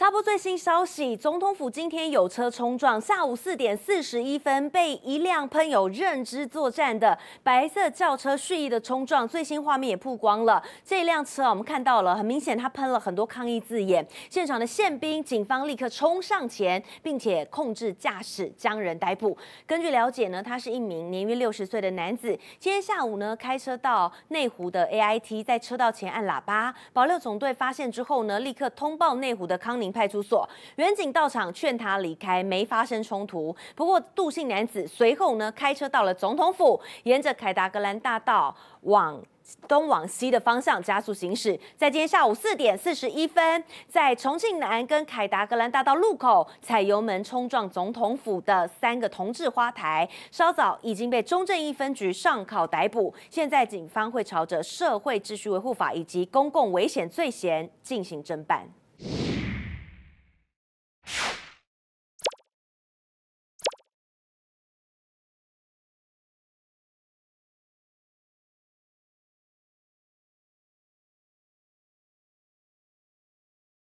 插播最新消息：总统府今天有车冲撞，下午四点四十一分，被一辆喷有认知作战的白色轿车蓄意的冲撞。最新画面也曝光了，这辆车啊，我们看到了，很明显，他喷了很多抗议字眼。现场的宪兵、警方立刻冲上前，并且控制驾驶，将人逮捕。根据了解呢，他是一名年约六十岁的男子。今天下午呢，开车到内湖的 AIT，在车道前按喇叭，保六总队发现之后呢，立刻通报内湖的康宁。派出所远警到场劝他离开，没发生冲突。不过，杜姓男子随后呢开车到了总统府，沿着凯达格兰大道往东往西的方向加速行驶，在今天下午四点四十一分，在重庆南跟凯达格兰大道路口踩油门冲撞总统府的三个同志花台。稍早已经被中正一分局上考逮捕，现在警方会朝着社会秩序维护法以及公共危险罪嫌进行侦办。